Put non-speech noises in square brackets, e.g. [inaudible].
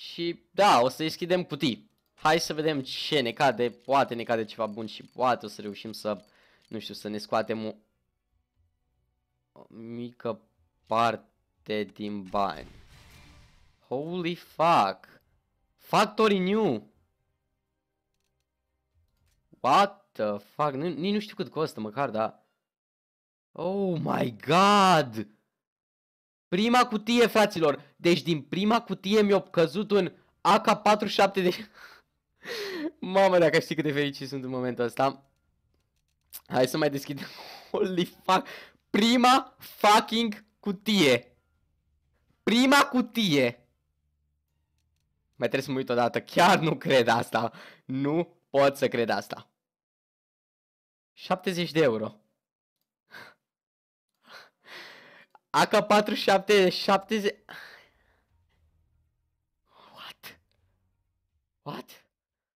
Și da, o să deschidem cutii. Hai să vedem ce ne cade, poate ne cade ceva bun și poate o să reușim să, nu știu, să ne scoatem o, o mică parte din bani. Holy fuck! Factory new! What the fuck? Nu, nici nu știu cât costă măcar, da. Oh my god! Prima cutie, fraților. Deci din prima cutie mi-a căzut un AK-47 de... [laughs] Mamă, dacă știi cât de fericit sunt în momentul ăsta. Hai să mai deschidem. [laughs] Holy fuck. Prima fucking cutie. Prima cutie. Mai trebuie să mă uit odată. Chiar nu cred asta. Nu pot să cred asta. 70 de euro. AK-47 70 What? What?